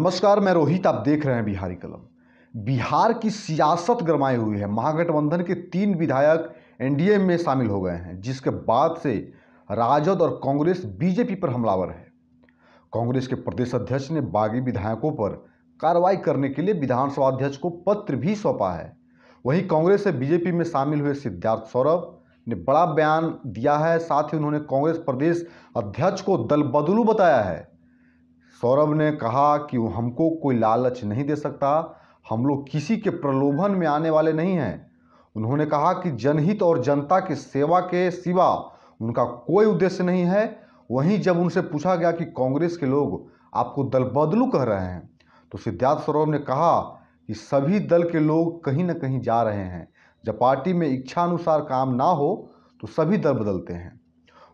नमस्कार मैं रोहित आप देख रहे हैं बिहारी कलम बिहार की सियासत गरमाई हुई है महागठबंधन के तीन विधायक एनडीए में शामिल हो गए हैं जिसके बाद से राजद और कांग्रेस बीजेपी पर हमलावर है कांग्रेस के प्रदेश अध्यक्ष ने बागी विधायकों पर कार्रवाई करने के लिए विधानसभा अध्यक्ष को पत्र भी सौंपा है वहीं कांग्रेस से बीजेपी में शामिल हुए सिद्धार्थ सौरभ ने बड़ा बयान दिया है साथ ही उन्होंने कांग्रेस प्रदेश अध्यक्ष को दल बदलू बताया है सौरभ ने कहा कि हमको कोई लालच नहीं दे सकता हम लोग किसी के प्रलोभन में आने वाले नहीं हैं उन्होंने कहा कि जनहित और जनता की सेवा के सिवा उनका कोई उद्देश्य नहीं है वहीं जब उनसे पूछा गया कि कांग्रेस के लोग आपको दल बदलू कह रहे हैं तो सिद्धार्थ सौरभ ने कहा कि सभी दल के लोग कहीं ना कहीं जा रहे हैं जब पार्टी में इच्छा अनुसार काम ना हो तो सभी दल बदलते हैं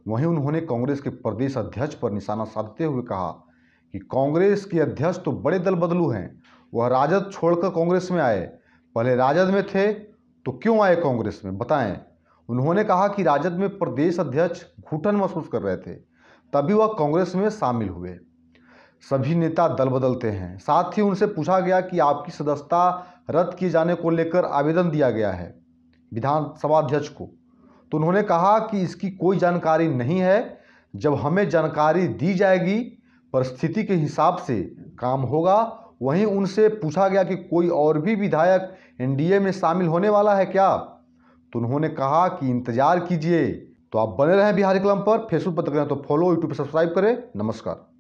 वहीं उन्होंने कांग्रेस के प्रदेश अध्यक्ष पर निशाना साधते हुए कहा कि कांग्रेस के अध्यक्ष तो बड़े दल बदलू हैं वह राजद छोड़कर कांग्रेस में आए पहले राजद में थे तो क्यों आए कांग्रेस में बताएं उन्होंने कहा कि राजद में प्रदेश अध्यक्ष घुटन महसूस कर रहे थे तभी वह कांग्रेस में शामिल हुए सभी नेता दल बदलते हैं साथ ही उनसे पूछा गया कि आपकी सदस्यता रद्द किए जाने को लेकर आवेदन दिया गया है विधानसभा अध्यक्ष को तो उन्होंने कहा कि इसकी कोई जानकारी नहीं है जब हमें जानकारी दी जाएगी परिस्थिति के हिसाब से काम होगा वहीं उनसे पूछा गया कि कोई और भी विधायक एनडीए में शामिल होने वाला है क्या तो उन्होंने कहा कि इंतजार कीजिए तो आप बने रहें बिहार कलम पर फेसबुक पर तक तो फॉलो यूट्यूब सब्सक्राइब करें नमस्कार